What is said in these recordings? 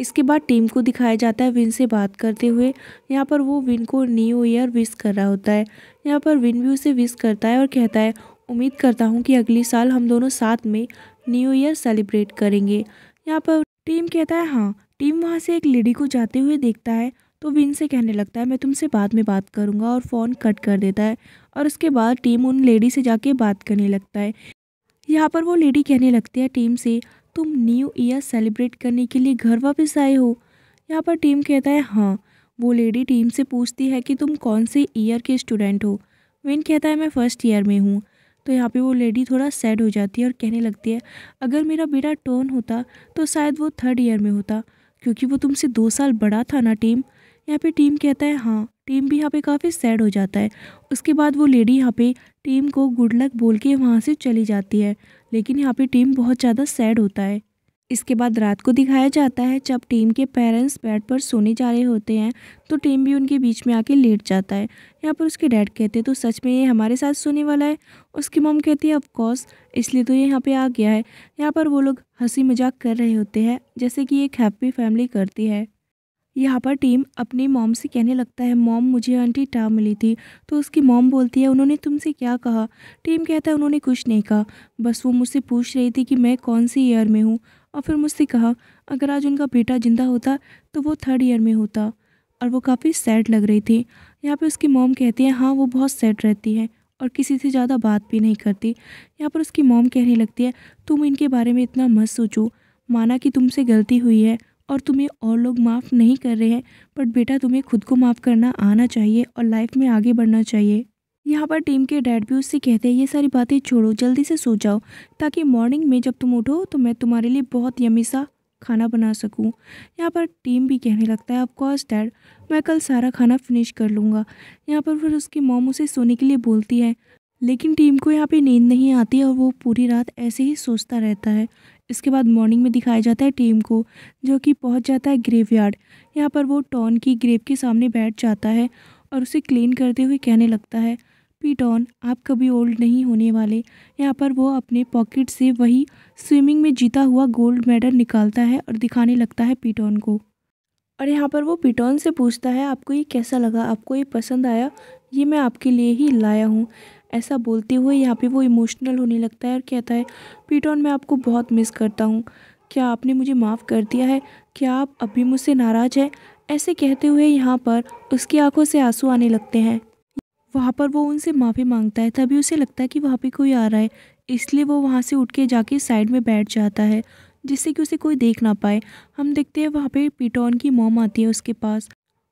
इसके बाद टीम को दिखाया जाता है विन से बात करते हुए यहाँ पर वो विन को न्यू ईयर विश कर रहा होता है यहाँ पर विन भी उसे विश करता है और कहता है उम्मीद करता हूँ कि अगले साल हम दोनों साथ में न्यू ईयर सेलिब्रेट करेंगे यहाँ पर टीम कहता है हाँ टीम वहाँ से एक लेडी को जाते हुए देखता है तो विन से कहने लगता है मैं तुमसे बाद में बात करूँगा और फ़ोन कट कर देता है और उसके बाद टीम उन लेडी से जाके बात करने लगता है यहाँ पर वो लेडी कहने लगती है टीम से तुम न्यू ईयर सेलिब्रेट करने के लिए घर वापस आए हो यहाँ पर टीम कहता है हाँ वो लेडी टीम से पूछती है कि तुम कौन से ईयर के स्टूडेंट हो विन कहता है मैं फ़र्स्ट ईयर में हूँ तो यहाँ पे वो लेडी थोड़ा सैड हो जाती है और कहने लगती है अगर मेरा बेटा टोन होता तो शायद वो थर्ड ईयर में होता क्योंकि वो तुमसे दो साल बड़ा था ना टीम यहाँ पे टीम कहता है हाँ टीम भी यहाँ पे काफ़ी सैड हो जाता है उसके बाद वो लेडी यहाँ पे टीम को गुड लक बोल के वहाँ से चली जाती है लेकिन यहाँ पे टीम बहुत ज़्यादा सैड होता है इसके बाद रात को दिखाया जाता है जब टीम के पेरेंट्स बेड पर सोने जा रहे होते हैं तो टीम भी उनके बीच में आके लेट जाता है यहाँ पर उसके डैड कहते हैं तो सच में ये हमारे साथ सोने वाला है उसकी मम कहती है ऑफकोर्स इसलिए तो ये यहाँ पे आ गया है यहाँ पर वो लोग हंसी मजाक कर रहे होते हैं जैसे कि एक हैप्पी फैमिली करती है यहाँ पर टीम अपनी मॉम से कहने लगता है मॉम मुझे आंटी टा मिली थी तो उसकी मॉम बोलती है उन्होंने तुमसे क्या कहा टीम कहता है उन्होंने कुछ नहीं कहा बस वो मुझसे पूछ रही थी कि मैं कौन सी ईयर में हूँ और फिर मुझसे कहा अगर आज उनका बेटा ज़िंदा होता तो वो थर्ड ईयर में होता और वो काफ़ी सैड लग रही थी यहाँ पर उसकी मॉम कहती है हाँ वो बहुत सैड रहती है और किसी से ज़्यादा बात भी नहीं करती यहाँ पर उसकी मॉम कहने लगती है तुम इनके बारे में इतना मत सोचो माना कि तुमसे गलती हुई है और तुम्हें और लोग माफ़ नहीं कर रहे हैं बट बेटा तुम्हें खुद को माफ़ करना आना चाहिए और लाइफ में आगे बढ़ना चाहिए यहाँ पर टीम के डैड भी उससे कहते हैं ये सारी बातें छोड़ो जल्दी से सो जाओ ताकि मॉर्निंग में जब तुम उठो तो मैं तुम्हारे लिए बहुत यमी सा खाना बना सकूं यहाँ पर टीम भी कहने लगता है ऑफकोर्स डैड मैं कल सारा खाना फिनिश कर लूँगा यहाँ पर फिर उसकी मोम उसे सोने के लिए बोलती है लेकिन टीम को यहाँ पे नींद नहीं आती और वो पूरी रात ऐसे ही सोचता रहता है इसके बाद मॉर्निंग में दिखाया जाता है टीम को जो कि पहुंच जाता है ग्रेव यार्ड यहाँ पर वो टॉन की ग्रेव के सामने बैठ जाता है और उसे क्लीन करते हुए कहने लगता है पीटॉन आप कभी ओल्ड नहीं होने वाले यहाँ पर वो अपने पॉकेट से वही स्विमिंग में जीता हुआ गोल्ड मेडल निकालता है और दिखाने लगता है पीटॉन को और यहाँ पर वो पिटॉन से पूछता है आपको ये कैसा लगा आपको ये पसंद आया ये मैं आपके लिए ही लाया हूँ ऐसा बोलते हुए यहाँ पे वो इमोशनल होने लगता है और कहता है पिटोन मैं आपको बहुत मिस करता हूँ क्या आपने मुझे माफ़ कर दिया है क्या आप अभी मुझसे नाराज़ हैं ऐसे कहते हुए यहाँ पर उसकी आंखों से आंसू आने लगते हैं वहाँ पर वो उनसे माफ़ी मांगता है तभी उसे लगता है कि वहाँ पर कोई आ रहा है इसलिए वो वहाँ से उठ के जाके साइड में बैठ जाता है जिससे कि उसे कोई देख ना पाए हम देखते हैं वहाँ पे पीटॉन की मोम आती है उसके पास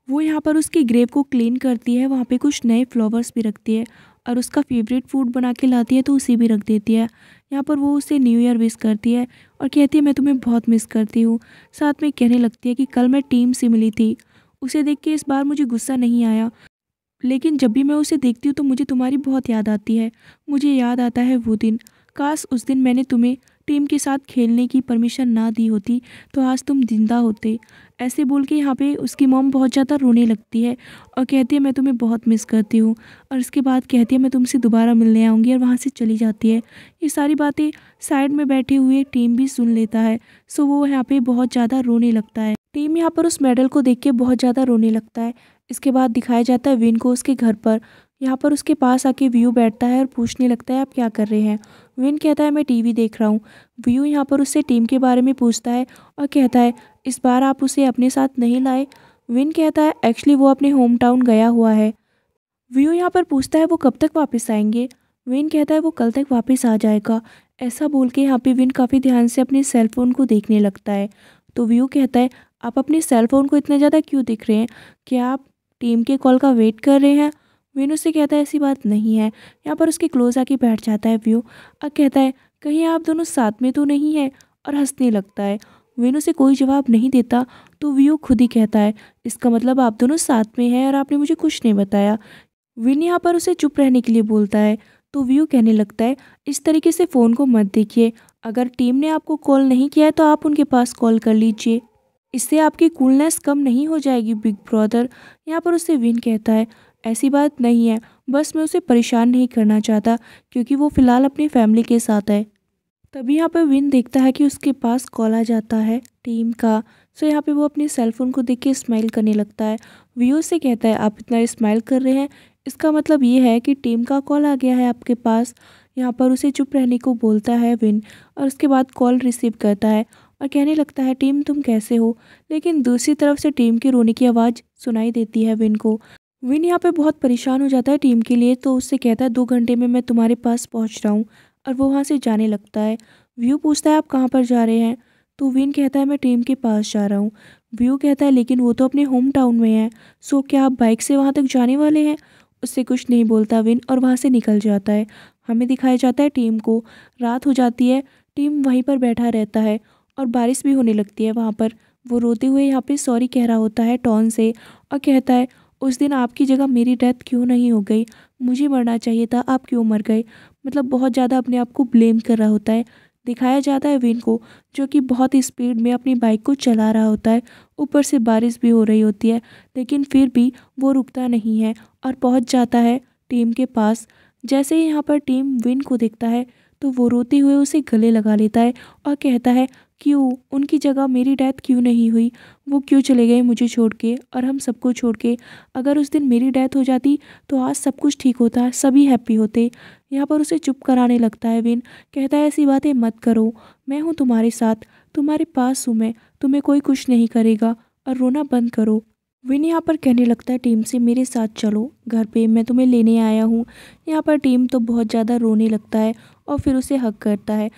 वो यहाँ पर उसके ग्रेव को क्लीन करती है वहाँ पे कुछ नए फ्लावर्स भी रखती है और उसका फेवरेट फूड बना के लाती है तो उसे भी रख देती है यहाँ पर वो उसे न्यू ईयर विश करती है और कहती है मैं तुम्हें बहुत मिस करती हूँ साथ में कहने लगती है कि कल मैं टीम से मिली थी उसे देख के इस बार मुझे गुस्सा नहीं आया लेकिन जब भी मैं उसे देखती हूँ तो मुझे तुम्हारी बहुत याद आती है मुझे याद आता है वो दिन काश उस दिन मैंने तुम्हें टीम के साथ खेलने की परमिशन ना दी होती तो आज तुम जिंदा होते ऐसे बोल के यहाँ पे उसकी मोम बहुत ज़्यादा रोने लगती है और कहती है मैं तुम्हें बहुत मिस करती हूँ और इसके बाद कहती है मैं तुमसे दोबारा मिलने आऊँगी और वहाँ से चली जाती है ये सारी बातें साइड में बैठे हुए टीम भी सुन लेता है सो वो यहाँ पे बहुत ज़्यादा रोने लगता है टीम यहाँ पर उस मेडल को देख के बहुत ज़्यादा रोने लगता है इसके बाद दिखाया जाता है विन को उसके घर पर यहाँ पर उसके पास आके व्यू बैठता है और पूछने लगता है आप क्या कर रहे हैं विन कहता है मैं टीवी देख रहा हूँ व्यू यहाँ पर उससे टीम के बारे में पूछता है और कहता है इस बार आप उसे अपने साथ नहीं लाए विन कहता है एक्चुअली वो अपने होम टाउन गया हुआ है व्यू यहाँ पर पूछता है वो कब तक वापस आएंगे विन कहता है वो कल तक वापस आ जाएगा ऐसा बोल के यहाँ पर विन काफ़ी ध्यान से अपने सेल फ़ोन को देखने लगता है तो व्यू कहता है आप अपने सेल फ़ोन को इतना ज़्यादा क्यों देख रहे हैं क्या आप टीम के कॉल का वेट कर रहे हैं वीनू से कहता है ऐसी बात नहीं है यहाँ पर उसके क्लोज आके बैठ जाता है व्यू अब कहता है कहीं आप दोनों साथ में तो नहीं है और हंसने लगता है वीनू से कोई जवाब नहीं देता तो व्यू खुद ही कहता है इसका मतलब आप दोनों साथ में हैं और आपने मुझे कुछ नहीं बताया विन यहाँ पर उसे चुप रहने के लिए बोलता है तो व्यू कहने लगता है इस तरीके से फ़ोन को मत देखिए अगर टीम ने आपको कॉल नहीं किया है तो आप उनके पास कॉल कर लीजिए इससे आपकी कूलनेस कम नहीं हो जाएगी बिग ब्रदर यहाँ पर उसे विन कहता है ऐसी बात नहीं है बस मैं उसे परेशान नहीं करना चाहता क्योंकि वो फ़िलहाल अपनी फैमिली के साथ है तभी यहाँ पे विन देखता है कि उसके पास कॉल आ जाता है टीम का सो यहाँ पे वो अपने सेलफोन को देख के स्माइल करने लगता है व्यू से कहता है आप इतना स्माइल कर रहे हैं इसका मतलब ये है कि टीम का कॉल आ गया है आपके पास यहाँ पर उसे चुप रहने को बोलता है विन और उसके बाद कॉल रिसीव करता है और कहने लगता है टीम तुम कैसे हो लेकिन दूसरी तरफ से टीम के रोने की आवाज़ सुनाई देती है विन को विन यहाँ पे बहुत परेशान हो जाता है टीम के लिए तो उससे कहता है दो घंटे में मैं तुम्हारे पास पहुँच रहा हूँ और वो वहाँ से जाने लगता है व्यू पूछता है आप कहाँ पर जा रहे हैं तो विन कहता है मैं टीम के पास जा रहा हूँ व्यू कहता है लेकिन वो तो अपने होम टाउन में है सो क्या आप बाइक से वहाँ तक जाने वाले हैं उससे कुछ नहीं बोलता विन और वहाँ से निकल जाता है हमें दिखाया जाता है टीम को रात हो जाती है टीम वहीं पर बैठा रहता है और बारिश भी होने लगती है वहाँ पर वो रोते हुए यहाँ पे सॉरी कह रहा होता है टॉन से और कहता है उस दिन आपकी जगह मेरी डेथ क्यों नहीं हो गई मुझे मरना चाहिए था आप क्यों मर गए मतलब बहुत ज़्यादा अपने आप को ब्लेम कर रहा होता है दिखाया जाता है विन को जो कि बहुत ही स्पीड में अपनी बाइक को चला रहा होता है ऊपर से बारिश भी हो रही होती है लेकिन फिर भी वो रुकता नहीं है और पहुंच जाता है टीम के पास जैसे ही यहाँ पर टीम विन को देखता है तो वो रोते हुए उसे गले लगा लेता है और कहता है क्यों उनकी जगह मेरी डेथ क्यों नहीं हुई वो क्यों चले गए मुझे छोड़ के और हम सबको छोड़ के अगर उस दिन मेरी डेथ हो जाती तो आज सब कुछ ठीक होता सभी हैप्पी होते यहाँ पर उसे चुप कराने लगता है विन कहता है ऐसी बातें मत करो मैं हूँ तुम्हारे साथ तुम्हारे पास हूँ मैं तुम्हें कोई कुछ नहीं करेगा और रोना बंद करो विन यहाँ पर कहने लगता है टीम से मेरे साथ चलो घर पे मैं तुम्हें लेने आया हूँ यहाँ पर टीम तो बहुत ज़्यादा रोने लगता है और फिर उसे हक करता है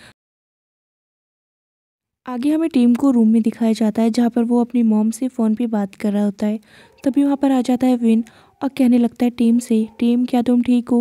आगे हमें टीम को रूम में दिखाया जाता है जहाँ पर वो अपनी मॉम से फ़ोन पे बात कर रहा होता है तभी वहाँ पर आ जाता है विन और कहने लगता है टीम से टीम क्या तुम ठीक हो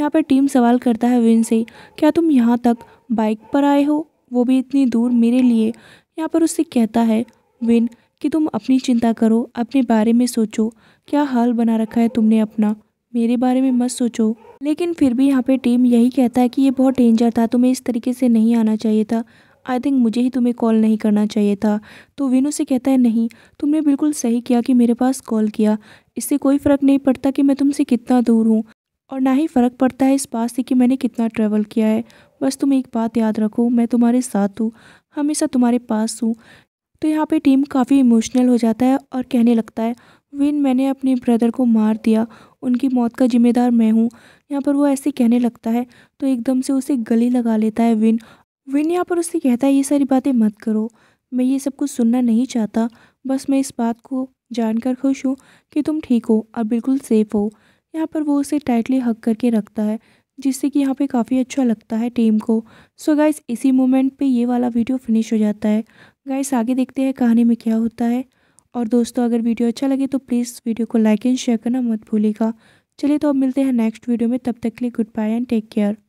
यहाँ पर टीम सवाल करता है विन से क्या तुम यहाँ तक बाइक पर आए हो वो भी इतनी दूर मेरे लिए यहाँ पर उससे कहता है विन कि तुम अपनी चिंता करो अपने बारे में सोचो क्या हाल बना रखा है तुमने अपना मेरे बारे में मत सोचो लेकिन फिर भी यहाँ पे टीम यही कहता है कि ये बहुत डेंजर था तुम्हें इस तरीके से नहीं आना चाहिए था आई थिंक मुझे ही तुम्हें कॉल नहीं करना चाहिए था तो वीनू से कहता है नहीं तुमने बिल्कुल सही किया कि मेरे पास कॉल किया इससे कोई फ़र्क नहीं पड़ता कि मैं तुमसे कितना दूर हूँ और ना ही फ़र्क पड़ता है इस बात से कि मैंने कितना ट्रैवल किया है बस तुम एक बात याद रखो मैं तुम्हारे साथ हूँ हमेशा तुम्हारे पास हूँ तो यहाँ पर टीम काफ़ी इमोशनल हो जाता है और कहने लगता है विन मैंने अपने ब्रदर को मार दिया उनकी मौत का जिम्मेदार मैं हूँ यहाँ पर वो ऐसे कहने लगता है तो एकदम से उसे गली लगा लेता है विन विन यहाँ पर उससे कहता है ये सारी बातें मत करो मैं ये सब कुछ सुनना नहीं चाहता बस मैं इस बात को जानकर खुश हूँ कि तुम ठीक हो और बिल्कुल सेफ़ हो यहाँ पर वो उसे टाइटली हक करके रखता है जिससे कि यहाँ पे काफ़ी अच्छा लगता है टीम को सो so गाइस इसी मोमेंट पे ये वाला वीडियो फिनिश हो जाता है गाइस आगे देखते हैं कहानी में क्या होता है और दोस्तों अगर वीडियो अच्छा लगे तो प्लीज़ वीडियो को लाइक एंड शेयर करना मत भूलिएगा चलिए तो अब मिलते हैं नेक्स्ट वीडियो में तब तक के लिए goodbye and take care